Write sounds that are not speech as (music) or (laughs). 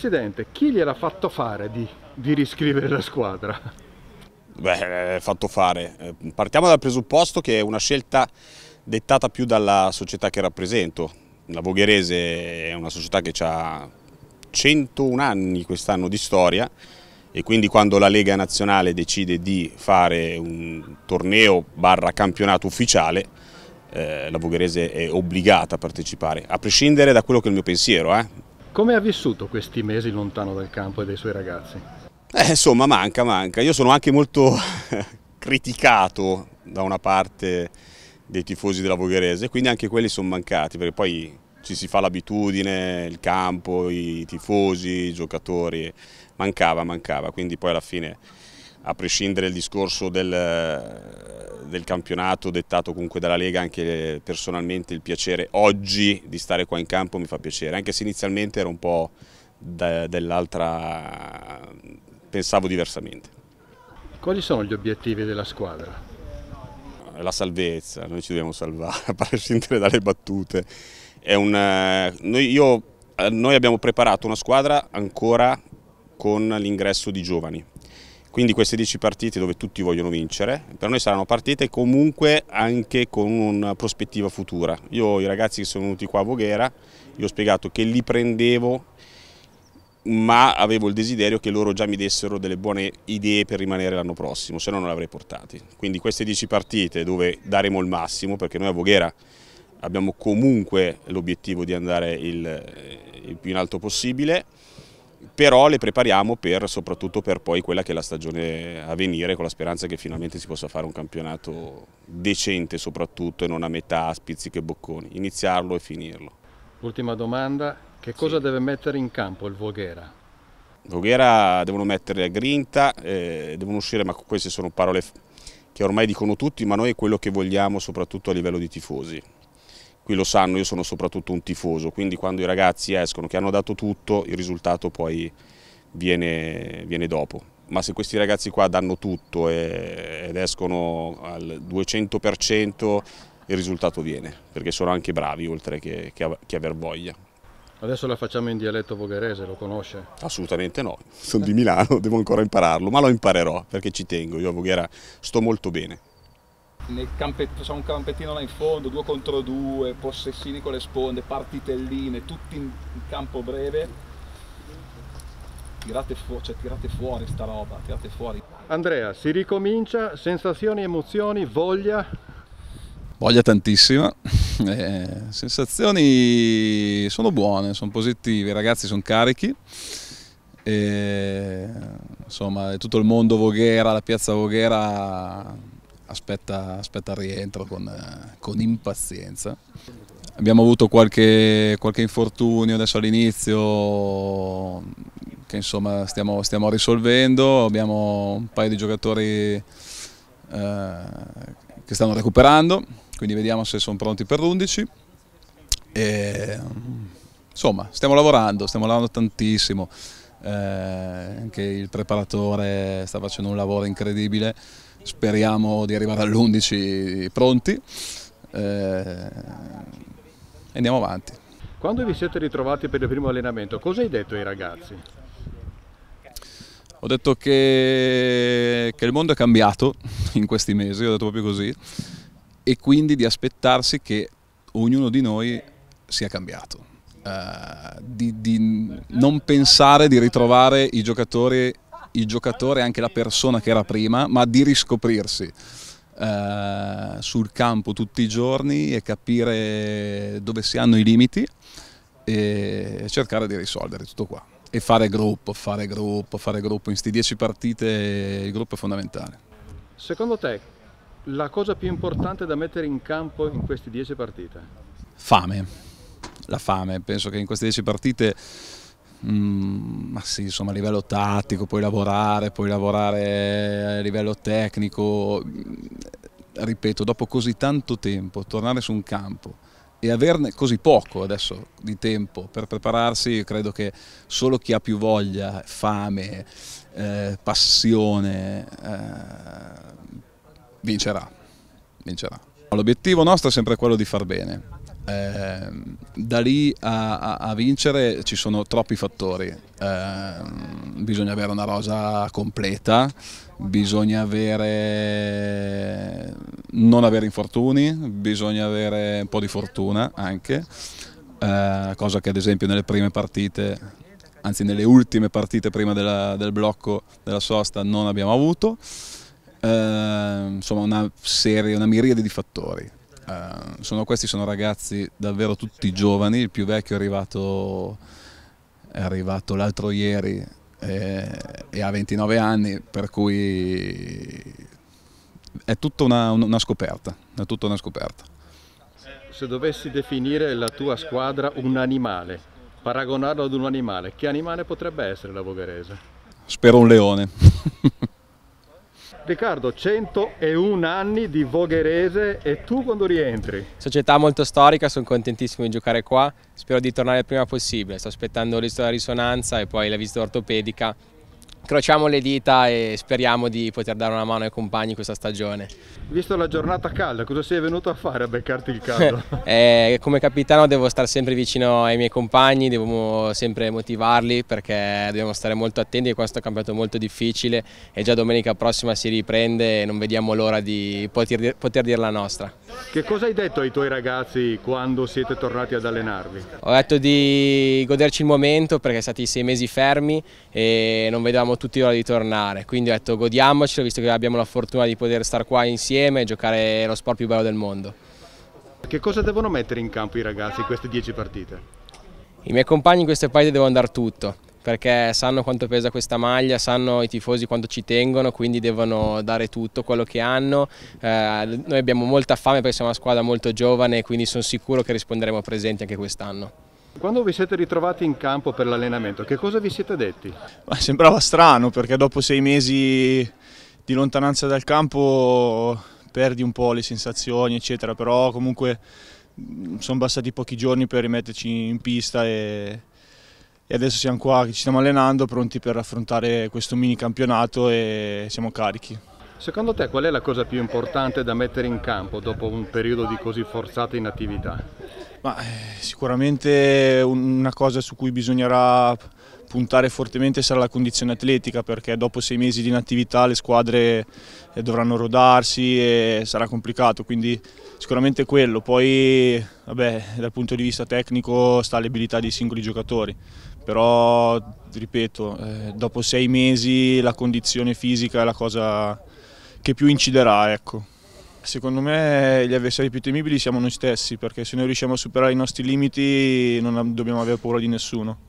Presidente, chi gliel'ha fatto fare di, di riscrivere la squadra? Beh, eh, fatto fare. Eh, partiamo dal presupposto che è una scelta dettata più dalla società che rappresento. La Vogherese è una società che ha 101 anni quest'anno di storia e quindi quando la Lega Nazionale decide di fare un torneo barra campionato ufficiale eh, la Vogherese è obbligata a partecipare, a prescindere da quello che è il mio pensiero, eh. Come ha vissuto questi mesi lontano dal campo e dai suoi ragazzi? Eh, insomma, manca, manca. Io sono anche molto (laughs) criticato da una parte dei tifosi della Vogherese, quindi anche quelli sono mancati, perché poi ci si fa l'abitudine, il campo, i tifosi, i giocatori, mancava, mancava, quindi poi alla fine, a prescindere dal discorso del, del campionato dettato comunque dalla Lega, anche personalmente il piacere oggi di stare qua in campo mi fa piacere, anche se inizialmente ero un po' dell'altra, pensavo diversamente. Quali sono gli obiettivi della squadra? La salvezza, noi ci dobbiamo salvare, (laughs) a prescindere dalle battute. Una, noi, io, eh, noi abbiamo preparato una squadra ancora con l'ingresso di giovani, quindi queste 10 partite dove tutti vogliono vincere, per noi saranno partite comunque anche con una prospettiva futura. Io i ragazzi che sono venuti qua a Voghera, io ho spiegato che li prendevo ma avevo il desiderio che loro già mi dessero delle buone idee per rimanere l'anno prossimo, se no non l'avrei avrei portati. Quindi queste 10 partite dove daremo il massimo, perché noi a Voghera abbiamo comunque l'obiettivo di andare il, il più in alto possibile, però le prepariamo per, soprattutto per poi quella che è la stagione a venire con la speranza che finalmente si possa fare un campionato decente soprattutto e non a metà spizziche e bocconi, iniziarlo e finirlo. Ultima domanda, che cosa sì. deve mettere in campo il Voghera? Voghera devono mettere a grinta, eh, devono uscire, ma queste sono parole che ormai dicono tutti, ma noi è quello che vogliamo soprattutto a livello di tifosi, qui lo sanno, io sono soprattutto un tifoso, quindi quando i ragazzi escono, che hanno dato tutto, il risultato poi viene, viene dopo. Ma se questi ragazzi qua danno tutto e, ed escono al 200%, il risultato viene, perché sono anche bravi oltre che, che, che aver voglia. Adesso la facciamo in dialetto vogherese, lo conosce? Assolutamente no, sono di Milano, devo ancora impararlo, ma lo imparerò perché ci tengo, io a Voghera sto molto bene. Nel campetto, c'è un campettino là in fondo, due contro due, possessini con le sponde, partitelline, tutti in, in campo breve. Tirate, fu cioè, tirate fuori sta roba, tirate fuori. Andrea, si ricomincia, sensazioni, emozioni, voglia? Voglia tantissima, (laughs) eh, sensazioni sono buone, sono positive, i ragazzi sono carichi. E, eh, insomma tutto il mondo Voghera, la piazza Voghera aspetta, aspetta il rientro con, eh, con impazienza. Abbiamo avuto qualche, qualche infortunio adesso all'inizio che insomma stiamo, stiamo, risolvendo, abbiamo un paio di giocatori eh, che stanno recuperando, quindi vediamo se sono pronti per l'11. insomma, stiamo lavorando, stiamo lavorando tantissimo, eh, anche il preparatore sta facendo un lavoro incredibile speriamo di arrivare all'11 pronti eh, e andiamo avanti. Quando vi siete ritrovati per il primo allenamento, cosa hai detto ai ragazzi? Ho detto che, che il mondo è cambiato in questi mesi, ho detto proprio così, e quindi di aspettarsi che ognuno di noi sia cambiato. Uh, di, di non pensare di ritrovare i giocatori il giocatore e anche la persona che era prima, ma di riscoprirsi eh, sul campo tutti i giorni e capire dove si hanno i limiti e cercare di risolvere tutto qua. E fare gruppo, fare gruppo, fare gruppo, in queste dieci partite il gruppo è fondamentale. Secondo te la cosa più importante da mettere in campo in queste dieci partite? Fame, la fame, penso che in queste dieci partite Mm, ma sì, insomma, a livello tattico puoi lavorare, puoi lavorare a livello tecnico. Mm, ripeto, dopo così tanto tempo, tornare su un campo e averne così poco adesso di tempo per prepararsi, io credo che solo chi ha più voglia, fame, eh, passione, eh, vincerà. vincerà. L'obiettivo nostro è sempre quello di far bene eh, da lì a, a, a, vincere ci sono troppi fattori, eh, bisogna avere una rosa completa, bisogna avere, non avere infortuni, bisogna avere un po' di fortuna anche, eh, cosa che ad esempio nelle prime partite, anzi nelle ultime partite prima della, del blocco della sosta non abbiamo avuto, ehm, insomma una serie, una miriade di fattori. Eh, sono, questi sono ragazzi davvero tutti giovani, il più vecchio è arrivato, arrivato l'altro ieri e, e, ha 29 anni, per cui è tutta una, una, scoperta, è tutta una scoperta. Se dovessi definire la tua squadra un animale, paragonarlo ad un animale, che animale potrebbe essere la Vogherese? Spero un leone. (laughs) Riccardo, 101 anni di Vogherese e tu quando rientri? Società molto storica, sono contentissimo di giocare qua, spero di tornare il prima possibile, sto aspettando l'esito della risonanza e poi la visita ortopedica incrociamo le dita e speriamo di poter dare una mano ai compagni questa stagione. Visto la giornata calda, cosa sei venuto a fare a beccarti il caldo? (laughs) eh, come capitano devo stare sempre vicino ai miei compagni, devo sempre motivarli perché dobbiamo stare molto attenti, questo è un campionato molto difficile e già domenica prossima si riprende e non vediamo l'ora di poter, poter dire la nostra. Che cosa hai detto ai tuoi ragazzi quando siete tornati ad allenarvi? Ho detto di goderci il momento perché siamo stati sei mesi fermi e non vedevamo tutti l'ora di tornare, quindi ho detto godiamocelo visto che abbiamo la fortuna di poter stare qua insieme e giocare lo sport più bello del mondo. Che cosa devono mettere in campo i ragazzi in queste 10 partite? I miei compagni in queste partite devono andare tutto, perché sanno quanto pesa questa maglia, sanno i tifosi quanto ci tengono, quindi devono dare tutto quello che hanno. Eh, noi abbiamo molta fame perché siamo una squadra molto giovane, quindi sono sicuro che risponderemo presenti anche quest'anno. Quando vi siete ritrovati in campo per l'allenamento, che cosa vi siete detti? Ma sembrava strano perché dopo sei mesi di lontananza dal campo perdi un po' le sensazioni, eccetera, però comunque mm, sono bastati pochi giorni per rimetterci in pista e, e adesso siamo qua, ci stiamo allenando, pronti per affrontare questo mini campionato e siamo carichi. Secondo te qual è la cosa più importante da mettere in campo dopo un periodo di così forzata inattività? Ma, eh, sicuramente una cosa su cui bisognerà puntare fortemente sarà la condizione atletica perché dopo sei mesi di inattività le squadre eh, dovranno rodarsi e sarà complicato, quindi sicuramente quello. Poi vabbè, dal punto di vista tecnico sta l'abilità dei singoli giocatori, però ripeto, eh, dopo sei mesi la condizione fisica è la cosa che più inciderà. Ecco. Secondo me gli avversari più temibili siamo noi stessi perché se noi riusciamo a superare i nostri limiti non dobbiamo avere paura di nessuno.